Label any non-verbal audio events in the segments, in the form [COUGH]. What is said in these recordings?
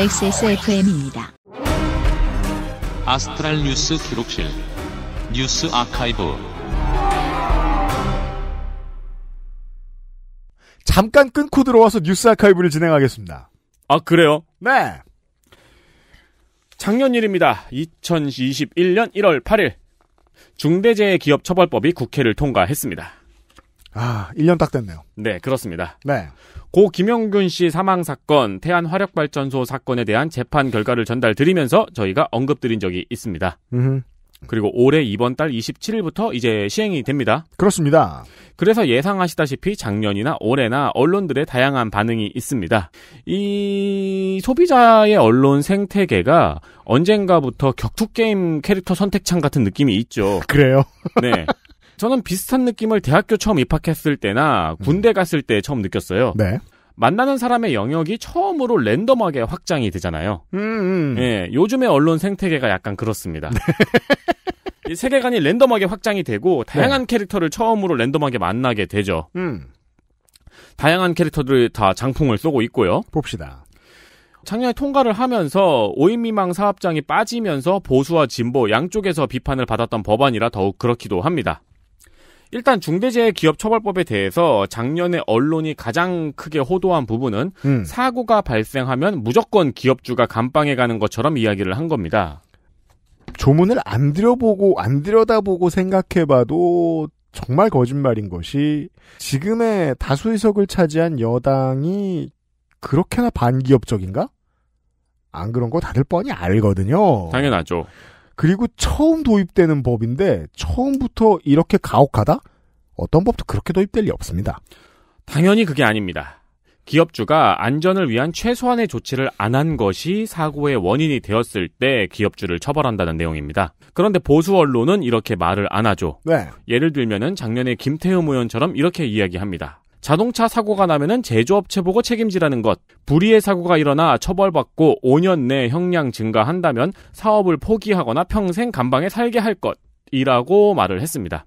XSFM입니다. 아스트랄 뉴스 기록실 뉴스 아카이브 잠깐 끊고 들어와서 뉴스 아카이브를 진행하겠습니다. 아 그래요? 네. 작년 일입니다. 2021년 1월 8일 중대재해기업처벌법이 국회를 통과했습니다. 아, 1년 딱 됐네요. 네, 그렇습니다. 네. 고 김영균 씨 사망 사건, 태안 화력 발전소 사건에 대한 재판 결과를 전달 드리면서 저희가 언급드린 적이 있습니다. 음. 그리고 올해 이번 달 27일부터 이제 시행이 됩니다. 그렇습니다. 그래서 예상하시다시피 작년이나 올해나 언론들의 다양한 반응이 있습니다. 이 소비자의 언론 생태계가 언젠가부터 격투 게임 캐릭터 선택창 같은 느낌이 있죠. 그래요? 네. [LAUGHS] 저는 비슷한 느낌을 대학교 처음 입학했을 때나 군대 음. 갔을 때 처음 느꼈어요. 네. 만나는 사람의 영역이 처음으로 랜덤하게 확장이 되잖아요. 음, 음. 예, 요즘의 언론 생태계가 약간 그렇습니다. 네. [LAUGHS] 이 세계관이 랜덤하게 확장이 되고 다양한 네. 캐릭터를 처음으로 랜덤하게 만나게 되죠. 음. 다양한 캐릭터들이 다 장풍을 쏘고 있고요. 봅시다. 작년에 통과를 하면서 오인미망 사업장이 빠지면서 보수와 진보 양쪽에서 비판을 받았던 법안이라 더욱 그렇기도 합니다. 일단 중대재해기업처벌법에 대해서 작년에 언론이 가장 크게 호도한 부분은 음. 사고가 발생하면 무조건 기업주가 감방에 가는 것처럼 이야기를 한 겁니다. 조문을 안 들여보고 안 들여다보고 생각해봐도 정말 거짓말인 것이 지금의 다수의석을 차지한 여당이 그렇게나 반기업적인가? 안 그런 거 다들 뻔히 알거든요. 당연하죠. 그리고 처음 도입되는 법인데 처음부터 이렇게 가혹하다? 어떤 법도 그렇게 도입될 리 없습니다. 당연히 그게 아닙니다. 기업주가 안전을 위한 최소한의 조치를 안 한 것이 사고의 원인이 되었을 때 기업주를 처벌한다는 내용입니다. 그런데 보수 언론은 이렇게 말을 안 하죠. 네. 예를 들면은 작년에 김태우 의원처럼 이렇게 이야기합니다. 자동차 사고가 나면은 제조업체 보고 책임지라는 것, 불의의 사고가 일어나 처벌받고 5년 내 형량 증가한다면 사업을 포기하거나 평생 감방에 살게 할 것이라고 말을 했습니다.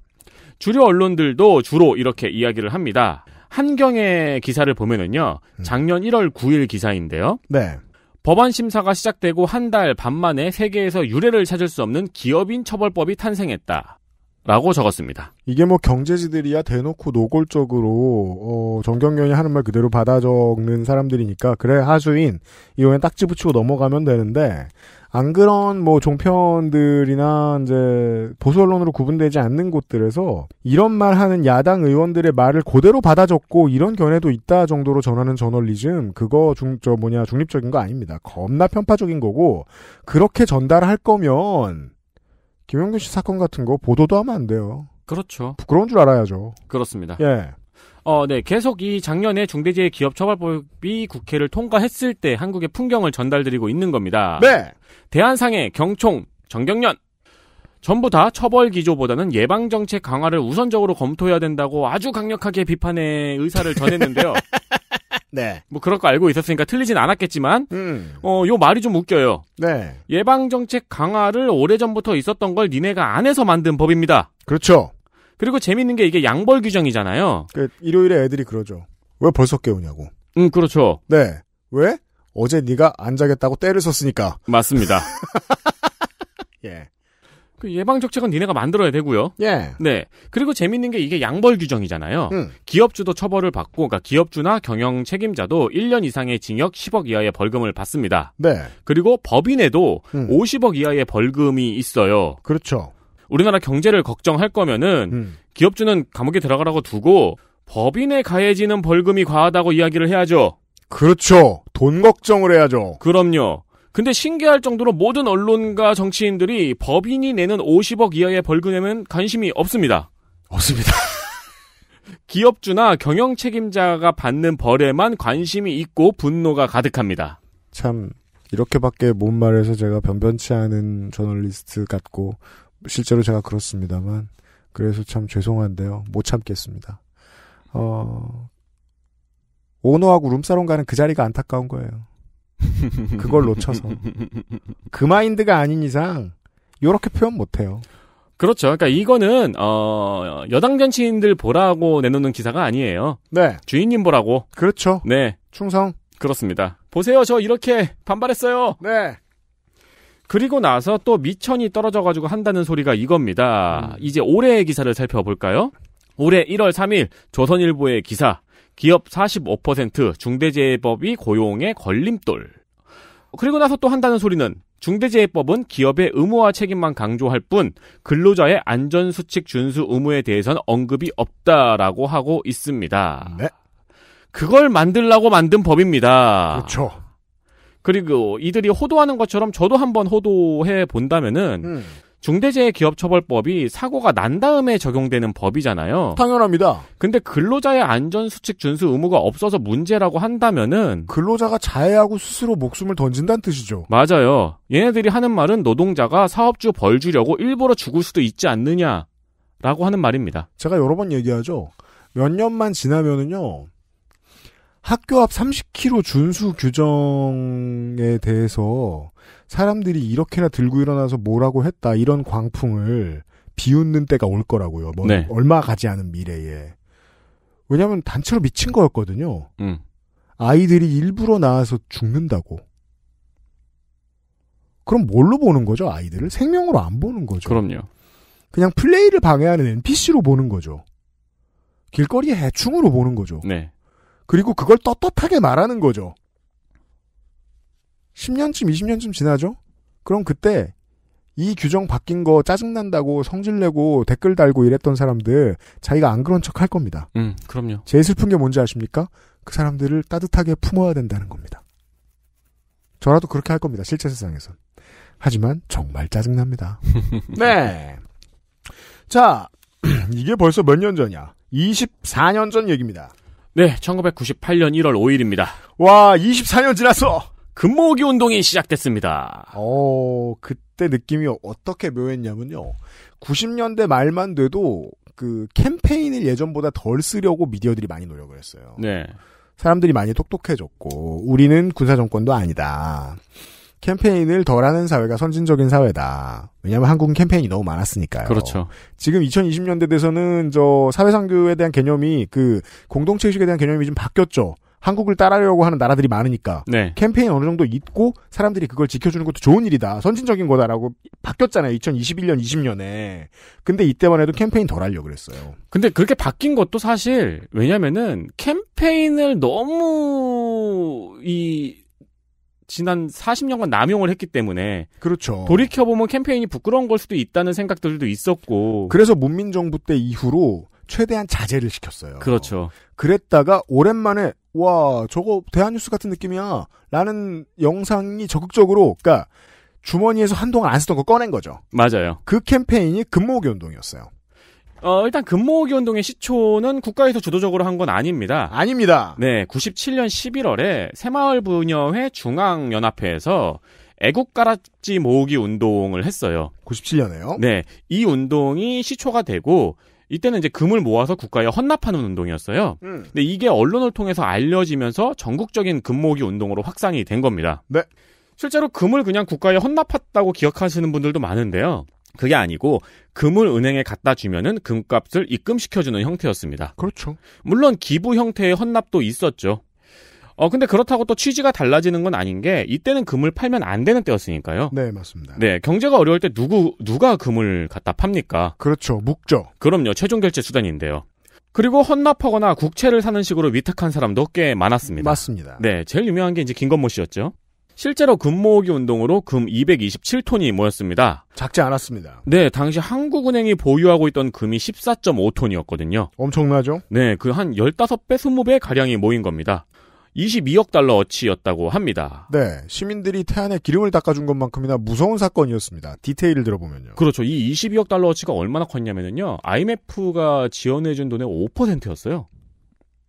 주류 언론들도 주로 이렇게 이야기를 합니다. 한경의 기사를 보면은요, 음. 작년 1월 9일 기사인데요. 네. 법안 심사가 시작되고 한 달 반 만에 세계에서 유례를 찾을 수 없는 기업인 처벌법이 탄생했다. 라고 적었습니다. 이게 뭐 경제지들이야 대놓고 노골적으로 어, 정경련이 하는 말 그대로 받아 적는 사람들이니까 그래 하수인 이거는 딱지 붙이고 넘어가면 되는데 안 그런 뭐 종편들이나 이제 보수 언론으로 구분되지 않는 곳들에서 이런 말 하는 야당 의원들의 말을 그대로 받아 적고 이런 견해도 있다 정도로 전하는 저널리즘 그거 중 저 뭐냐 중립적인 거 아닙니다. 겁나 편파적인 거고 그렇게 전달할 거면 김용균 씨 사건 같은 거 보도도 하면 안 돼요. 그렇죠. 부끄러운 줄 알아야죠. 그렇습니다. 예. 어, 네. 계속 이 작년에 중대재해기업처벌법이 국회를 통과했을 때 한국의 풍경을 전달드리고 있는 겁니다. 네. 대한상해, 경총, 정경련. 전부 다 처벌 기조보다는 예방 정책 강화를 우선적으로 검토해야 된다고 아주 강력하게 비판의 의사를 전했는데요. [LAUGHS] 네. 뭐 그럴 거 알고 있었으니까 틀리진 않았겠지만 음. 어요 말이 좀 웃겨요. 네. 예방 정책 강화를 오래전부터 있었던 걸 니네가 안 해서 만든 법입니다. 그렇죠. 그리고 재밌는 게 이게 양벌 규정이잖아요. 그 일요일에 애들이 그러죠. 왜 벌써 깨우냐고. 음, 그렇죠. 네. 왜? 어제 네가 안 자겠다고 때를 썼으니까. 맞습니다. [LAUGHS] 예. 그 예방 적책은 니네가 만들어야 되고요. 예. 네. 그리고 재밌는 게 이게 양벌 규정이잖아요. 음. 기업주도 처벌을 받고, 그러니까 기업주나 경영 책임자도 1년 이상의 징역 10억 이하의 벌금을 받습니다. 네. 그리고 법인에도 음. 50억 이하의 벌금이 있어요. 그렇죠. 우리나라 경제를 걱정할 거면은 음. 기업주는 감옥에 들어가라고 두고 법인에 가해지는 벌금이 과하다고 이야기를 해야죠. 그렇죠. 돈 걱정을 해야죠. 그럼요. 근데 신기할 정도로 모든 언론과 정치인들이 법인이 내는 50억 이하의 벌금에는 관심이 없습니다. 없습니다. [LAUGHS] 기업주나 경영 책임자가 받는 벌에만 관심이 있고 분노가 가득합니다. 참 이렇게밖에 못 말해서 제가 변변치 않은 저널리스트 같고 실제로 제가 그렇습니다만 그래서 참 죄송한데요 못 참겠습니다. 어 오너하고 룸사롱 가는 그 자리가 안타까운 거예요. [LAUGHS] 그걸 놓쳐서 그 마인드가 아닌 이상 요렇게 표현 못해요. 그렇죠. 그러니까 이거는 어 여당 정치인들 보라고 내놓는 기사가 아니에요. 네. 주인님 보라고. 그렇죠. 네. 충성. 그렇습니다. 보세요. 저 이렇게 반발했어요. 네. 그리고 나서 또 미천이 떨어져가지고 한다는 소리가 이겁니다. 음. 이제 올해의 기사를 살펴볼까요? 올해 1월 3일 조선일보의 기사. 기업 45%, 중대재해법이 고용의 걸림돌. 그리고 나서 또 한다는 소리는 중대재해법은 기업의 의무와 책임만 강조할 뿐 근로자의 안전수칙 준수 의무에 대해서는 언급이 없다라고 하고 있습니다. 네. 그걸 만들라고 만든 법입니다. 그렇죠. 그리고 이들이 호도하는 것처럼 저도 한번 호도해 본다면은 음. 중대재해기업처벌법이 사고가 난 다음에 적용되는 법이잖아요. 당연합니다. 근데 근로자의 안전수칙 준수 의무가 없어서 문제라고 한다면은 근로자가 자해하고 스스로 목숨을 던진다는 뜻이죠. 맞아요. 얘네들이 하는 말은 노동자가 사업주 벌 주려고 일부러 죽을 수도 있지 않느냐라고 하는 말입니다. 제가 여러 번 얘기하죠. 몇 년만 지나면은요. 학교 앞 30km 준수 규정에 대해서 사람들이 이렇게나 들고 일어나서 뭐라고 했다 이런 광풍을 비웃는 때가 올 거라고요. 뭐 네. 얼마 가지 않은 미래에. 왜냐하면 단체로 미친 거였거든요. 음. 아이들이 일부러 나와서 죽는다고. 그럼 뭘로 보는 거죠? 아이들을 생명으로 안 보는 거죠. 그럼요. 그냥 플레이를 방해하는 NPC로 보는 거죠. 길거리 해충으로 보는 거죠. 네. 그리고 그걸 떳떳하게 말하는 거죠. 10년쯤, 20년쯤 지나죠? 그럼 그때 이 규정 바뀐 거 짜증난다고 성질내고 댓글 달고 이랬던 사람들 자기가 안 그런 척 할 겁니다. 음, 그럼요. 제일 슬픈 게 뭔지 아십니까? 그 사람들을 따뜻하게 품어야 된다는 겁니다. 저라도 그렇게 할 겁니다. 실제 세상에선. 하지만 정말 짜증납니다. [LAUGHS] 네. 자, [CLEARS THROAT] 이게 벌써 몇 년 전이야? 24년 전 얘기입니다. 네, 1998년 1월 5일입니다. 와, 24년 지나서 금모으기 운동이 시작됐습니다. 어, 그때 느낌이 어떻게 묘했냐면요. 90년대 말만 돼도 그 캠페인을 예전보다 덜 쓰려고 미디어들이 많이 노력을 했어요. 네. 사람들이 많이 똑똑해졌고 우리는 군사 정권도 아니다. 캠페인을 덜하는 사회가 선진적인 사회다. 왜냐하면 한국은 캠페인이 너무 많았으니까요. 그렇죠. 지금 2020년대 돼서는 저 사회상규에 대한 개념이 그 공동체 의식에 대한 개념이 좀 바뀌었죠. 한국을 따라하려고 하는 나라들이 많으니까 네. 캠페인 어느 정도 있고 사람들이 그걸 지켜주는 것도 좋은 일이다 선진적인 거다라고 바뀌었잖아요 2021년 20년에 근데 이때만 해도 캠페인 덜 하려 고 그랬어요 근데 그렇게 바뀐 것도 사실 왜냐면은 캠페인을 너무 이 지난 40년간 남용을 했기 때문에 그렇죠. 돌이켜 보면 캠페인이 부끄러운 걸 수도 있다는 생각들도 있었고 그래서 문민 정부 때 이후로 최대한 자제를 시켰어요. 그렇죠. 그랬다가 오랜만에 와 저거 대한뉴스 같은 느낌이야라는 영상이 적극적으로 그러니까 주머니에서 한동안 안 쓰던 거 꺼낸 거죠. 맞아요. 그 캠페인이 금모으기 운동이었어요. 어, 일단 금모으기 운동의 시초는 국가에서 주도적으로 한 건 아닙니다. 아닙니다. 네, 97년 11월에 새마을 부녀회 중앙연합회에서 애국가락지 모으기 운동을 했어요. 97년에요? 네, 이 운동이 시초가 되고 이때는 이제 금을 모아서 국가에 헌납하는 운동이었어요. 음. 근데 이게 언론을 통해서 알려지면서 전국적인 금 모으기 운동으로 확산이 된 겁니다. 네. 실제로 금을 그냥 국가에 헌납했다고 기억하시는 분들도 많은데요. 그게 아니고 금을 은행에 갖다 주면은 금값을 입금시켜주는 형태였습니다. 그렇죠. 물론 기부 형태의 헌납도 있었죠. 어, 근데 그렇다고 또 취지가 달라지는 건 아닌 게, 이때는 금을 팔면 안 되는 때였으니까요. 네, 맞습니다. 네, 경제가 어려울 때 누구, 누가 금을 갖다 팝니까? 그렇죠, 묵죠. 그럼요, 최종 결제 수단인데요. 그리고 헌납하거나 국채를 사는 식으로 위탁한 사람도 꽤 많았습니다. 맞습니다. 네, 제일 유명한 게 이제 김건모 씨였죠. 실제로 금모으기 운동으로 금 227톤이 모였습니다. 작지 않았습니다. 네, 당시 한국은행이 보유하고 있던 금이 14.5톤이었거든요. 엄청나죠? 네, 그 한 15배, 20배 가량이 모인 겁니다. 22억 달러어치였다고 합니다. 네, 시민들이 태안에 기름을 닦아준 것만큼이나 무서운 사건이었습니다. 디테일을 들어보면요. 그렇죠. 이 22억 달러어치가 얼마나 컸냐면요. IMF가 지원해준 돈의 5%였어요.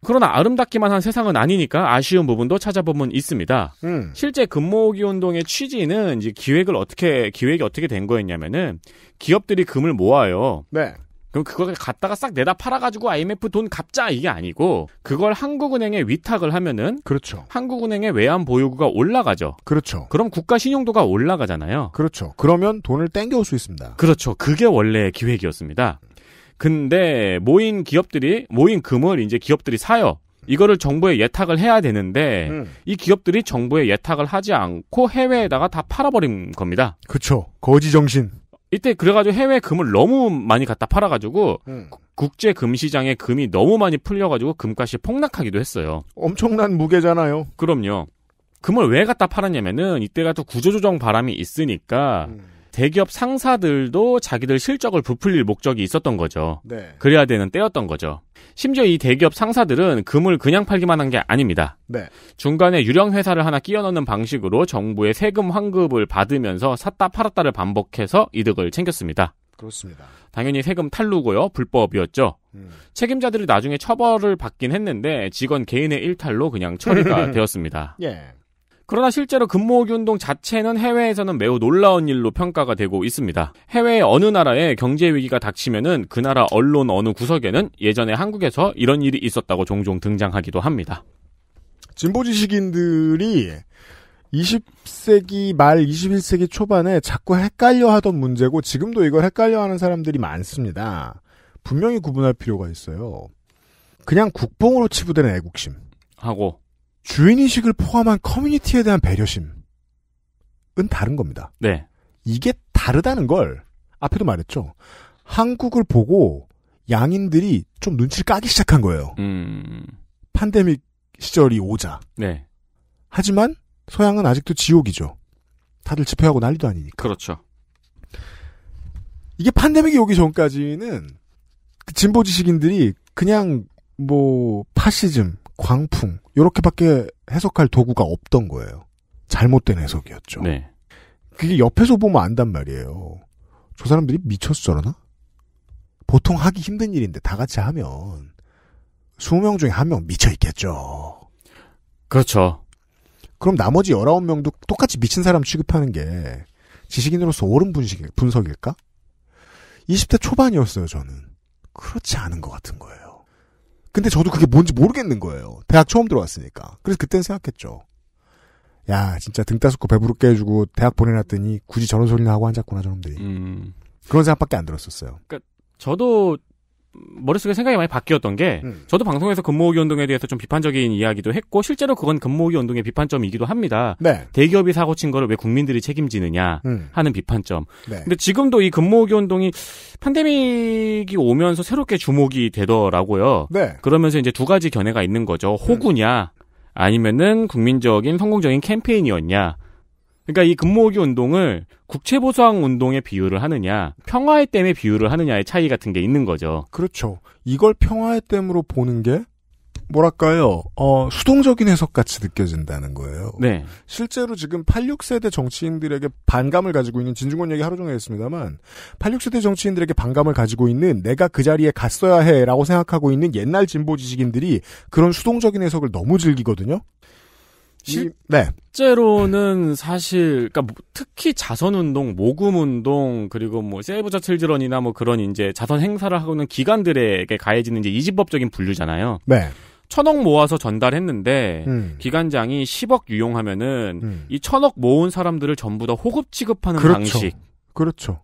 그러나 아름답기만 한 세상은 아니니까 아쉬운 부분도 찾아보면 있습니다. 음. 실제 근무기 운동의 취지는 이제 기획을 어떻게 기획이 어떻게 된 거였냐면은 기업들이 금을 모아요. 네. 그럼 그걸 갖다가 싹 내다 팔아가지고 IMF 돈 갚자 이게 아니고 그걸 한국은행에 위탁을 하면은 그렇죠. 한국은행의 외환 보유고가 올라가죠. 그렇죠. 그럼 국가 신용도가 올라가잖아요. 그렇죠. 그러면 돈을 땡겨올 수 있습니다. 그렇죠. 그게 원래 기획이었습니다. 근데 모인 기업들이 모인 금을 이제 기업들이 사요. 이거를 정부에 예탁을 해야 되는데 음. 이 기업들이 정부에 예탁을 하지 않고 해외에다가 다 팔아버린 겁니다. 그렇죠. 거지 정신. 이때 그래가지고 해외 금을 너무 많이 갖다 팔아가지고 음. 국제 금 시장에 금이 너무 많이 풀려가지고 금값이 폭락하기도 했어요. 엄청난 무게잖아요. 그럼요. 금을 왜 갖다 팔았냐면은 이때가 또 구조조정 바람이 있으니까 음. 대기업 상사들도 자기들 실적을 부풀릴 목적이 있었던 거죠. 네. 그래야 되는 때였던 거죠. 심지어 이 대기업 상사들은 금을 그냥 팔기만 한 게 아닙니다. 네. 중간에 유령 회사를 하나 끼어 넣는 방식으로 정부의 세금 환급을 받으면서 샀다 팔았다를 반복해서 이득을 챙겼습니다. 그렇습니다. 당연히 세금 탈루고요. 불법이었죠. 음. 책임자들이 나중에 처벌을 받긴 했는데 직원 개인의 일탈로 그냥 처리가 [LAUGHS] 되었습니다. 예. 그러나 실제로 금무호기 운동 자체는 해외에서는 매우 놀라운 일로 평가가 되고 있습니다. 해외의 어느 나라에 경제 위기가 닥치면은 그 나라 언론 어느 구석에는 예전에 한국에서 이런 일이 있었다고 종종 등장하기도 합니다. 진보 지식인들이 20세기 말 21세기 초반에 자꾸 헷갈려 하던 문제고 지금도 이걸 헷갈려 하는 사람들이 많습니다. 분명히 구분할 필요가 있어요. 그냥 국뽕으로 치부되는 애국심. 하고 주인인식을 포함한 커뮤니티에 대한 배려심은 다른 겁니다. 네. 이게 다르다는 걸 앞에도 말했죠. 한국을 보고 양인들이 좀 눈치를 까기 시작한 거예요. 음... 판데믹 시절이 오자. 네. 하지만 서양은 아직도 지옥이죠. 다들 집회하고 난리도 아니니까. 그렇죠. 이게 판데믹이 오기 전까지는 그 진보 지식인들이 그냥 뭐 파시즘 광풍 이렇게밖에 해석할 도구가 없던 거예요. 잘못된 해석이었죠. 네. 그게 옆에서 보면 안단 말이에요. 저 사람들이 미쳤어 저러나? 보통 하기 힘든 일인데 다 같이 하면 20명 중에 한 명 미쳐 있겠죠. 그렇죠. 그럼 나머지 19명도 똑같이 미친 사람 취급하는 게 지식인으로서 옳은 분식, 분석일까? 20대 초반이었어요, 저는. 그렇지 않은 것 같은 거예요. 근데 저도 그게 뭔지 모르겠는 거예요. 대학 처음 들어왔으니까. 그래서 그땐 생각했죠. 야, 진짜 등 따숩고 배부르게 해주고 대학 보내놨더니 굳이 저런 소리나 하고 앉았구나, 저놈들이. 음. 그런 생각밖에 안 들었었어요. 그러니까 저도 머릿속에 생각이 많이 바뀌었던 게 음. 저도 방송에서 근무오기 운동에 대해서 좀 비판적인 이야기도 했고 실제로 그건 근무오기 운동의 비판점이기도 합니다. 네. 대기업이 사고 친 거를 왜 국민들이 책임지느냐 음. 하는 비판점. 네. 근데 지금도 이 근무오기 운동이 팬데믹이 오면서 새롭게 주목이 되더라고요. 네. 그러면서 이제 두 가지 견해가 있는 거죠. 음. 호구냐 음. 아니면은 국민적인 성공적인 캠페인이었냐. 그러니까 이 금모으기 운동을 국채보상 운동에 비유를 하느냐, 평화의 댐에 비유를 하느냐의 차이 같은 게 있는 거죠. 그렇죠. 이걸 평화의 댐으로 보는 게 뭐랄까요, 어, 수동적인 해석같이 느껴진다는 거예요. 네. 실제로 지금 86세대 정치인들에게 반감을 가지고 있는, 진중권 얘기 하루 종일 했습니다만, 86세대 정치인들에게 반감을 가지고 있는, 내가 그 자리에 갔어야 해, 라고 생각하고 있는 옛날 진보 지식인들이 그런 수동적인 해석을 너무 즐기거든요? 실, 네. 제로는 사실 그니까 뭐 특히 자선 운동, 모금 운동 그리고 뭐 세이브자 칠드런이나 뭐 그런 이제 자선 행사를 하고는 기관들에게 가해지는 이제 이집법적인 분류잖아요. 네. 천억 모아서 전달했는데 음. 기관장이 10억 유용하면은 음. 이 천억 모은 사람들을 전부 다 호급 취급하는 그렇죠. 방식. 그렇죠.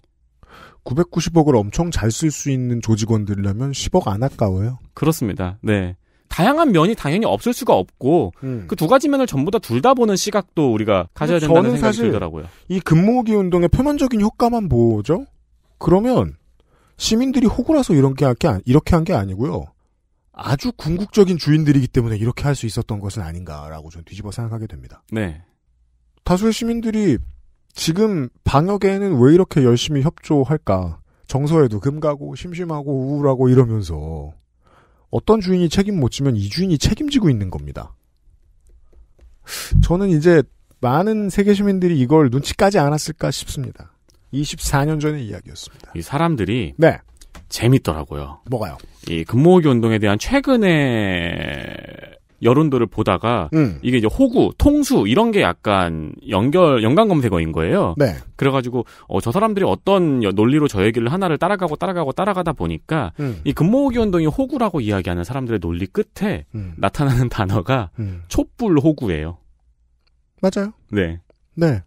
990억을 엄청 잘 쓸 수 있는 조직원들이라면 10억 안 아까워요. 그렇습니다. 네. 다양한 면이 당연히 없을 수가 없고 음. 그두 가지 면을 전부 다 둘 다 보는 시각도 우리가 가져야 된다는 생각이 사실 들더라고요. 이금모기 운동의 표면적인 효과만 보죠. 그러면 시민들이 호구라서 이런 게 아, 이렇게 한 게 아니고요. 아주 궁극적인 주인들이기 때문에 이렇게 할 수 있었던 것은 아닌가라고 저는 뒤집어 생각하게 됩니다. 네. 다수의 시민들이 지금 방역에는 왜 이렇게 열심히 협조할까? 정서에도 금가고 심심하고 우울하고 이러면서 어떤 주인이 책임 못 지면 이 주인이 책임지고 있는 겁니다. 저는 이제 많은 세계 시민들이 이걸 눈치까지 않았을까 싶습니다. 24년 전의 이야기였습니다. 이 사람들이 네. 재밌더라고요. 뭐가요? 이 금모으기 운동에 대한 최근의 여론들을 보다가 음. 이게 이제 호구, 통수 이런 게 약간 연결 연관 검색어인 거예요. 네. 그래가지고 어, 저 사람들이 어떤 논리로 저 얘기를 하나를 따라가고 따라가고 따라가다 보니까 음. 이 금모으기 운동이 호구라고 이야기하는 사람들의 논리 끝에 음. 나타나는 단어가 음. 촛불 호구예요. 맞아요. 네. 네.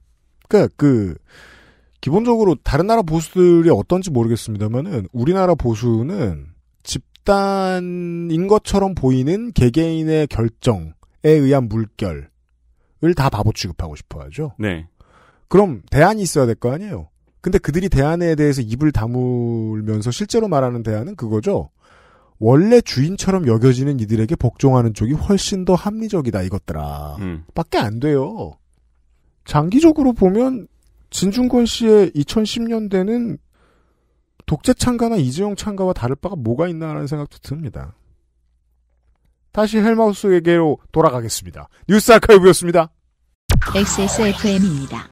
그러니까 그 기본적으로 다른 나라 보수들이 어떤지 모르겠습니다만은 우리나라 보수는 집단인 것처럼 보이는 개개인의 결정에 의한 물결을 다 바보 취급하고 싶어 하죠. 네. 그럼 대안이 있어야 될 거 아니에요. 근데 그들이 대안에 대해서 입을 다물면서 실제로 말하는 대안은 그거죠. 원래 주인처럼 여겨지는 이들에게 복종하는 쪽이 훨씬 더 합리적이다 이것들아. 음. 밖에 안 돼요. 장기적으로 보면 진중권 씨의 2010년대는 독재 창가나 이재용 창가와 다를 바가 뭐가 있나라는 생각도 듭니다. 다시 헬마우스에게로 돌아가겠습니다. 뉴스 아카이브였습니다. XSFM입니다.